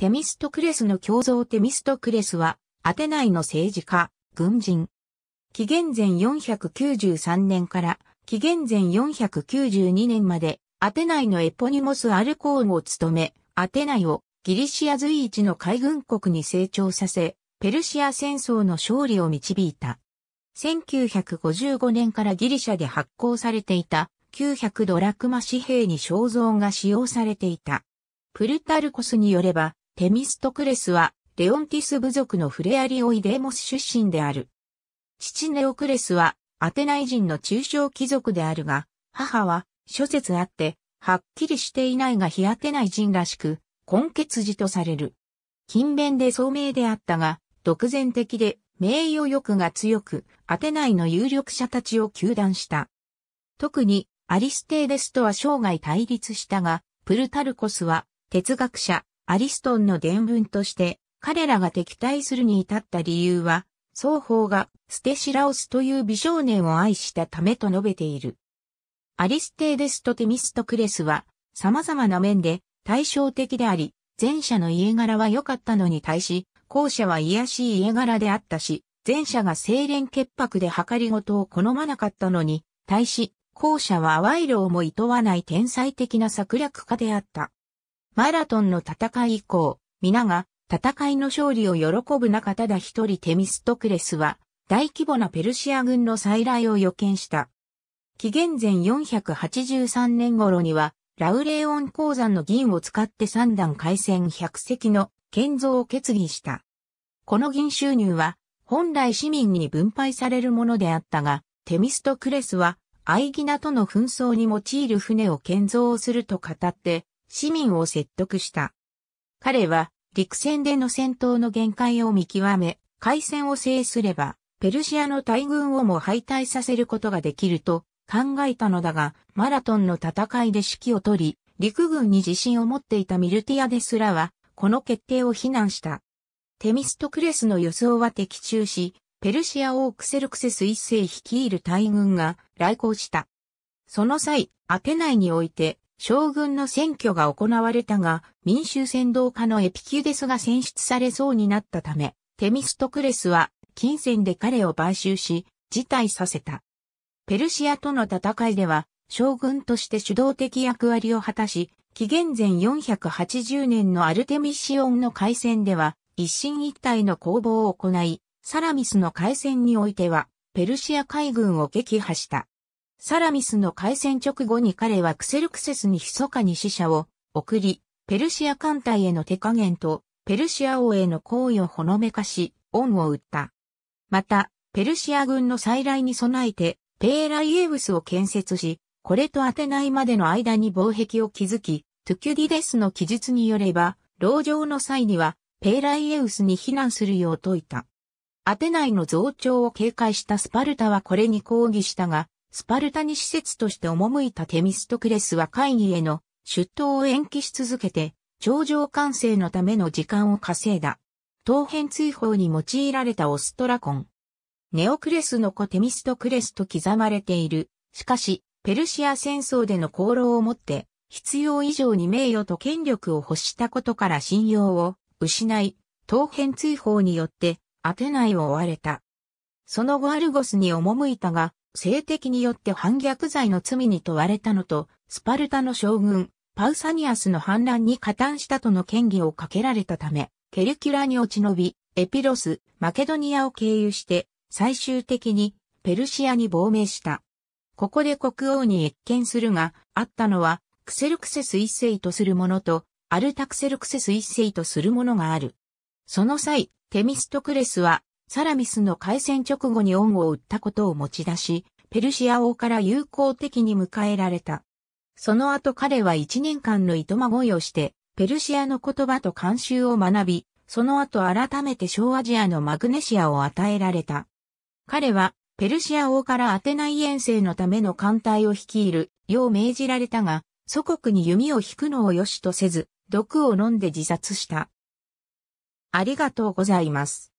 テミストクレスの胸像テミストクレスは、アテナイの政治家、軍人。紀元前493年から紀元前492年まで、アテナイのエポニモス・アルコーンを務め、アテナイをギリシア随一の海軍国に成長させ、ペルシア戦争の勝利を導いた。1955年からギリシャで発行されていた900ドラクマ紙幣に肖像が使用されていた。プルタルコスによれば、テミストクレスは、レオンティス部族のフレアリオイデーモス出身である。父ネオクレスは、アテナイ人の中小貴族であるが、母は、諸説あって、はっきりしていないが日アテナイ人らしく、根血児とされる。勤勉で聡明であったが、独善的で、名誉欲が強く、アテナイの有力者たちを糾弾した。特に、アリステーデスとは生涯対立したが、プルタルコスは、哲学者、アリストンの伝聞として、彼らが敵対するに至った理由は、双方がステシラオスという美少年を愛したためと述べている。アリステーデスとテミストクレスは、様々な面で対照的であり、前者の家柄は良かったのに対し、後者は癒しい家柄であったし、前者が清廉潔白で計りごとを好まなかったのに、対し、後者は賄賂をも厭わない天才的な策略家であった。マラトンの戦い以降、皆が戦いの勝利を喜ぶ中ただ一人テミストクレスは大規模なペルシア軍の再来を予見した。紀元前483年頃にはラウレーオン鉱山の銀を使って三段海戦100隻の建造を決議した。この銀収入は本来市民に分配されるものであったが、テミストクレスはアイギナとの紛争に用いる船を建造すると語って市民を説得した。彼は陸戦での戦闘の限界を見極め、海戦を制すれば、ペルシアの大軍をも敗退させることができると考えたのだが、マラトンの戦いで指揮を取り、陸軍に自信を持っていたミルティアですらは、この決定を非難した。テミストクレスの予想は的中し、ペルシア王クセルクセス一世率いる大軍が来航した。その際、アテナイにおいて将軍の選挙が行われたが、民衆先導家のエピキュデスが選出されそうになったため、テミストクレスは金銭で彼を買収し、辞退させた。ペルシアとの戦いでは、将軍として主導的役割を果たし、紀元前480年のアルテミシオンの海戦では、一進一退の攻防を行い、サラミスの海戦においては、ペルシア海軍を撃破した。サラミスの開戦直後に彼はクセルクセスに密かに死者を送り、ペルシア艦隊への手加減と、ペルシア王への行為をほのめかし、恩を売った。また、ペルシア軍の再来に備えて、ペーライエウスを建設し、これとアテナイまでの間に防壁を築き、トゥキュディデスの記述によれば、牢城の際には、ペーライエウスに避難するよう説いた。アテナイの増長を警戒したスパルタはこれに抗議したが、スパルタに施設として赴いたテミストクレスは会議への出頭を延期し続けて、頂上完成のための時間を稼いだ。当編追放に用いられたオストラコン。ネオクレスの子テミストクレスと刻まれている。しかし、ペルシア戦争での功労をもって、必要以上に名誉と権力を欲したことから信用を失い、当編追放によって、アテナイを追われた。その後アルゴスに赴いたが、性的によって反逆罪の罪に問われたのと、スパルタの将軍、パウサニアスの反乱に加担したとの権疑をかけられたため、ケルキュラに落ち延び、エピロス、マケドニアを経由して、最終的にペルシアに亡命した。ここで国王に越見するが、あったのは、クセルクセス一世とするものと、アルタクセルクセス一世とするものがある。その際、テミストクレスはサラミスの開戦直後に恩を売ったことを持ち出し、ペルシア王から友好的に迎えられた。その後彼は一年間の糸まごいをして、ペルシアの言葉と慣習を学び、その後改めて小アジアのマグネシアを与えられた。彼は、ペルシア王からアテナイ遠征のための艦隊を率いる、よう命じられたが、祖国に弓を引くのを良しとせず、毒を飲んで自殺した。ありがとうございます。